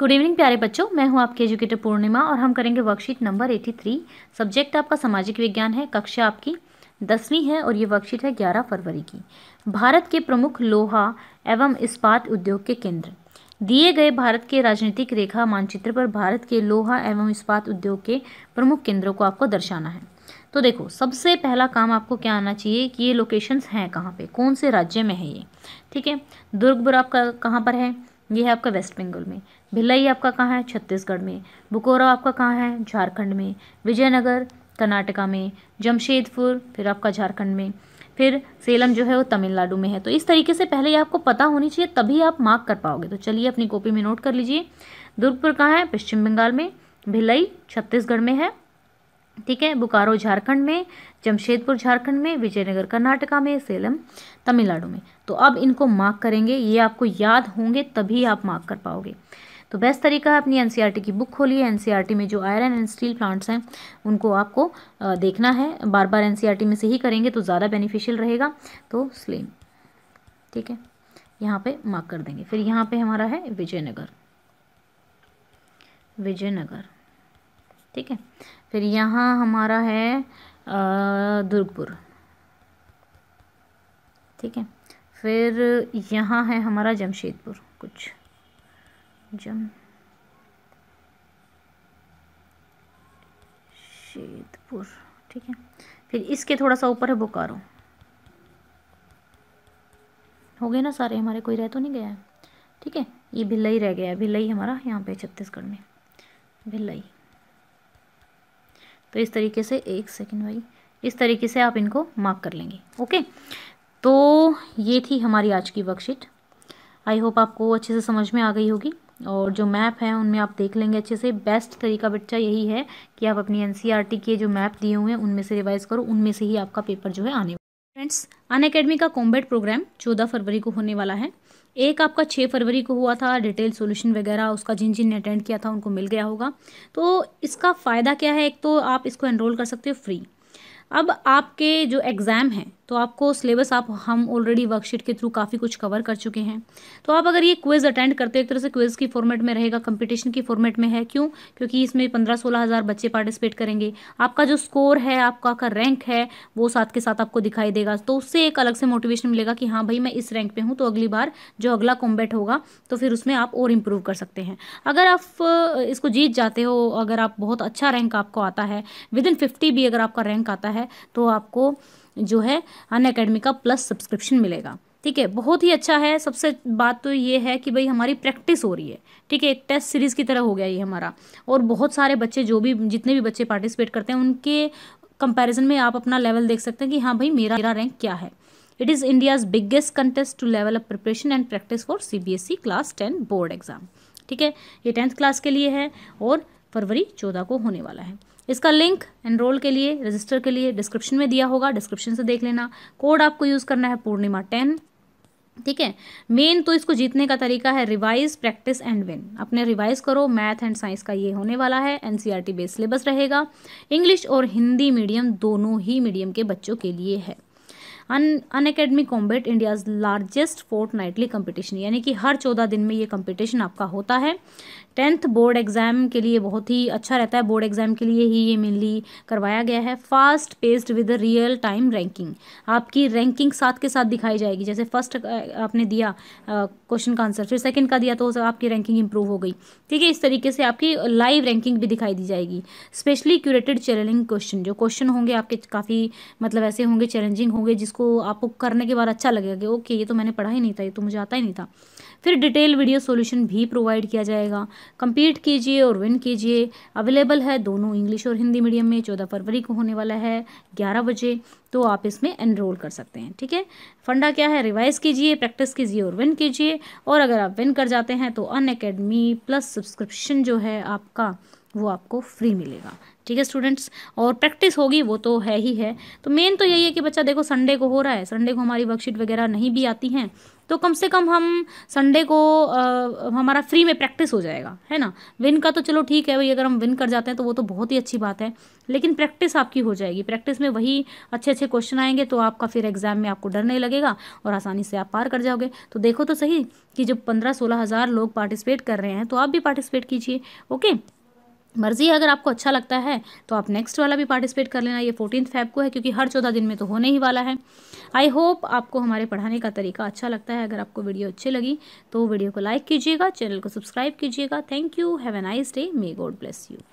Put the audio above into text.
good evening प्यारे बच्चों मैं हूं आपके एजुकेटर पूर्णिमा और हम करेंगे worksheet number eighty three subject आपका सामाजिक विज्ञान है कक्षा आपकी दसवीं है और ये वर्कशीट है ग्यारह फरवरी की भारत के प्रमुख लोहा एवं इस्पात उद्योग के केंद्र दिए गए भारत के राजनीतिक रेखा मानचित्र पर भारत के लोहा एवं इस्पात उद्योग के प्रमुख केंद्रों को आपको दर्शाना है तो देखो सबसे पहला काम आपको क्या आना चाहिए कि ये लोकेशंस हैं कहाँ पे कौन से राज्य में है ये ठीक है दुर्गपुर आपका कहाँ पर है ये है आपका वेस्ट बंगाल में भिलाई आपका कहाँ है छत्तीसगढ़ में बुकोरा आपका कहाँ है झारखंड में विजयनगर कर्नाटका में जमशेदपुर फिर आपका झारखंड में फिर सेलम जो है वो तमिलनाडु में है तो इस तरीके से पहले ये आपको पता होनी चाहिए तभी आप मार्क कर पाओगे तो चलिए अपनी कॉपी में नोट कर लीजिए दुर्गपुर कहाँ है पश्चिम बंगाल में भिलई छत्तीसगढ़ में है ठीक है बोकारो झारखंड में जमशेदपुर झारखंड में विजयनगर कर्नाटका में सेलम तमिलनाडु में तो अब इनको मार्क करेंगे ये आपको याद होंगे तभी आप मार्क कर पाओगे तो बेस्ट तरीका है अपनी एनसीईआरटी e की बुक खोलिए एनसीईआरटी e में जो आयरन एंड स्टील प्लांट्स हैं उनको आपको देखना है बार बार एनसीईआरटी में से ही करेंगे तो ज़्यादा बेनिफिशियल रहेगा तो स्लेम ठीक है यहाँ पे मार्क कर देंगे फिर यहाँ पे हमारा है विजयनगर विजयनगर ठीक है फिर यहाँ हमारा है दुर्गपुर ठीक है फिर यहाँ है हमारा जमशेदपुर कुछ जम शेदपुर ठीक है फिर इसके थोड़ा सा ऊपर है बोकारो हो गए ना सारे हमारे कोई रह तो नहीं गया है ठीक है ये भिल्लई रह गया है भिल्लई हमारा यहाँ पे छत्तीसगढ़ में भिल्लई तो इस तरीके से एक सेकेंड भाई इस तरीके से आप इनको मार्क कर लेंगे ओके तो ये थी हमारी आज की वर्कशीट आई होप आपको अच्छे से समझ में आ गई होगी और जो मैप है उनमें आप देख लेंगे अच्छे से बेस्ट तरीका बच्चा यही है कि आप अपनी एन e के जो मैप दिए हुए हैं उनमें से रिवाइज़ करो उनमें से ही आपका पेपर जो है आने फ्रेंड्स अन अकेडमी का कॉम्बेट प्रोग्राम चौदह फरवरी को होने वाला है एक आपका छः फरवरी को हुआ था डिटेल सॉल्यूशन वगैरह उसका जिन जिन ने अटेंड किया था उनको मिल गया होगा तो इसका फ़ायदा क्या है एक तो आप इसको एनरोल कर सकते हो फ्री अब आपके जो एग्ज़ाम हैं तो आपको सिलेबस आप हम ऑलरेडी वर्कशीट के थ्रू काफ़ी कुछ कवर कर चुके हैं तो आप अगर ये क्विज़ अटेंड करते हो एक तरह से क्विज़ की फॉर्मेट में रहेगा कंपटीशन की फॉर्मेट में है क्यों क्योंकि इसमें पंद्रह सोलह हज़ार बच्चे पार्टिसिपेट करेंगे आपका जो स्कोर है आपका का रैंक है वो साथ के साथ आपको दिखाई देगा तो उससे एक अलग से मोटिवेशन मिलेगा कि हाँ भाई मैं इस रैंक पर हूँ तो अगली बार जो अगला कॉम्बैट होगा तो फिर उसमें आप और इम्प्रूव कर सकते हैं अगर आप इसको जीत जाते हो अगर आप बहुत अच्छा रैंक आपको आता है विद इन फिफ्टी भी अगर आपका रैंक आता है तो आपको जो है अन अकेडमी का प्लस सब्सक्रिप्शन मिलेगा ठीक है बहुत ही अच्छा है सबसे बात तो ये है कि भाई हमारी प्रैक्टिस हो रही है ठीक है एक टेस्ट सीरीज़ की तरह हो गया ये हमारा और बहुत सारे बच्चे जो भी जितने भी बच्चे पार्टिसिपेट करते हैं उनके कंपैरिजन में आप अपना लेवल देख सकते हैं कि हाँ भाई मेरा मेरा रैंक क्या है it is India's biggest contest to level up preparation and practice for C B S E class ten board exam ठीक है ये टेंथ क्लास के लिए है और फरवरी चौदह को होने वाला है इसका लिंक एनरोल के लिए रजिस्टर के लिए डिस्क्रिप्शन में दिया होगा डिस्क्रिप्शन से देख लेना कोड आपको यूज़ करना है पूर्णिमा टेन ठीक है मेन तो इसको जीतने का तरीका है रिवाइज प्रैक्टिस एंड विन अपने रिवाइज करो मैथ एंड साइंस का ये होने वाला है एनसीईआरटी बेस सिलेबस रहेगा इंग्लिश और हिंदी मीडियम दोनों ही मीडियम के बच्चों के लिए है Unacademy combat India's largest fortnightly competition यानी कि हर चौदह दिन में ये कम्पिटिशन आपका होता है टेंथ बोर्ड एग्ज़ाम के लिए बहुत ही अच्छा रहता है बोर्ड एग्ज़ाम के लिए ही ये मेनली करवाया गया है fast paced with real time ranking आपकी रैंकिंग साथ के साथ दिखाई जाएगी जैसे फर्स्ट आपने दिया क्वेश्चन का आंसर फिर सेकंड का दिया तो आपकी रैंकिंग इंप्रूव हो गई ठीक है इस तरीके से आपकी लाइव रैंकिंग भी दिखाई दी जाएगी स्पेशली क्यूरेटेड चैलेंजिंग क्वेश्चन जो क्वेश्चन होंगे आपके काफ़ी मतलब ऐसे होंगे चैलेंजिंग होंगे जिसको आपको आपको करने के बाद अच्छा लगेगा कि ओके ये तो मैंने पढ़ा ही नहीं था ये तो मुझे आता ही नहीं था फिर डिटेल वीडियो सोल्यूशन भी प्रोवाइड किया जाएगा कंपीट कीजिए और विन कीजिए अवेलेबल है दोनों इंग्लिश और हिंदी मीडियम में चौदह फरवरी को होने वाला है ग्यारह बजे तो आप इसमें एनरोल कर सकते हैं ठीक है फंडा क्या है रिवाइज कीजिए प्रैक्टिस कीजिए और विन कीजिए और अगर आप विन कर जाते हैं तो अन प्लस सब्सक्रिप्शन जो है आपका वो आपको फ्री मिलेगा ठीक है स्टूडेंट्स और प्रैक्टिस होगी वो तो है ही है तो मेन तो यही है कि बच्चा देखो संडे को हो रहा है संडे को हमारी वर्कशीट वगैरह नहीं भी आती हैं तो कम से कम हम संडे को आ, हमारा फ्री में प्रैक्टिस हो जाएगा है ना विन का तो चलो ठीक है भाई अगर हम विन कर जाते हैं तो वो तो बहुत ही अच्छी बात है लेकिन प्रैक्टिस आपकी हो जाएगी प्रैक्टिस में वही अच्छे अच्छे क्वेश्चन आएंगे तो आपका फिर एग्ज़ाम में आपको डर नहीं लगेगा और आसानी से आप पार कर जाओगे तो देखो तो सही कि जब पंद्रह सोलह हज़ार लोग पार्टिसिपेट कर रहे हैं तो आप भी पार्टिसिपेट कीजिए ओके मर्जी है अगर आपको अच्छा लगता है तो आप नेक्स्ट वाला भी पार्टिसिपेट कर लेना ये फोर्टीन फैब को है क्योंकि हर चौदह दिन में तो होने ही वाला है आई होप आपको हमारे पढ़ाने का तरीका अच्छा लगता है अगर आपको वीडियो अच्छी लगी तो वीडियो को लाइक कीजिएगा चैनल को सब्सक्राइब कीजिएगा thank you have a nice day may God bless you